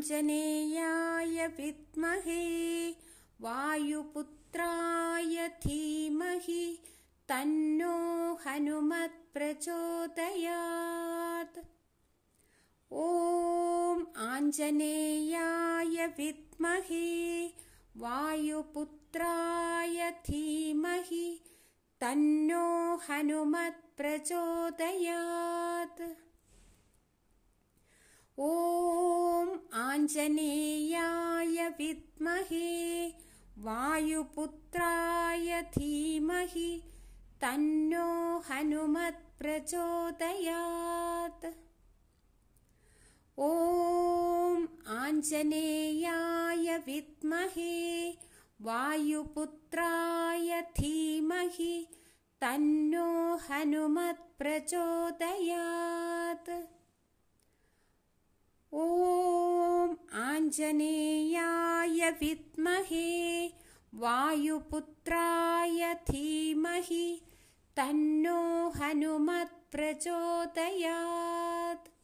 आञ्जनेयाय विद्महे वायुपुत्राय धीमहि तन्नो हनुमत्प्रचोदयात् ॐ आञ्जनेयाय विद्महे वायुपुत्राय धीमहि तन्नो हनुमत्प्रचोदयात् आञ्जनेयाय विद्महे वायुपुत्राय धीमहि तन्नो हनुमत्प्रचोदयात् ॐ आञ्जनेयाय विद्महे वायुपुत्राय धीमहि तन्नो हनुमत्प्रचोदयात् जनेयाय विद्महे वायुपुत्राय धीमहि तन्नो हनुमत्प्रचोदयात्